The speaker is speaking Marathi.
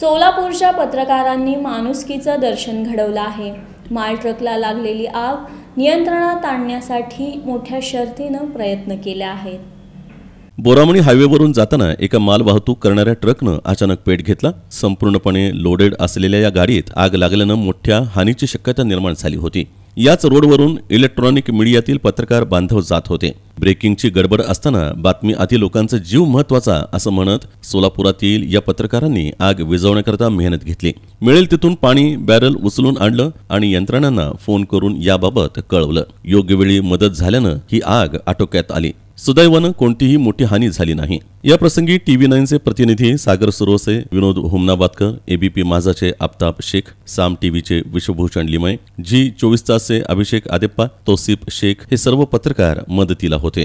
सोलापूरच्या पत्रकारांनी माणुसकीचं दर्शन घडवलं आहे मालट्रकला ट्रकला लागलेली आग नियंत्रणात आणण्यासाठी मोठ्या शर्थीनं प्रयत्न केले आहेत बोरामणी हायवेवरून जाताना एका मालवाहतूक करणाऱ्या ट्रकनं अचानक पेट घेतला संपूर्णपणे लोडेड असलेल्या या गाडीत आग लागल्यानं मोठ्या हानीची शक्यता निर्माण झाली होती याच रोडवरून इलेक्ट्रॉनिक मीडियातील पत्रकार बांधव जात होते ब्रेकिंगची गडबड असताना बातमी आधी लोकांचा जीव महत्वाचा असं म्हणत सोलापुरातील या पत्रकारांनी आग विजवण्याकरता मेहनत घेतली मिळेल तिथून पाणी बॅरल उचलून आणलं आणि यंत्रणांना फोन करून याबाबत कळवलं योग्य वेळी मदत झाल्यानं ही आग आटोक्यात आली सुदैवानं कोणतीही मोठी हानी झाली नाही या प्रसंगी टीव्ही नाईनचे प्रतिनिधी सागर सुरोसे विनोद हुमनाबादकर एबीपी माझाचे आफताब शेख साम टीव्हीचे विश्वभूषण लिमय जी चोवीस तासचे अभिषेक आदेप्पा तोसिफ शेख हे सर्व पत्रकार मदतीला होते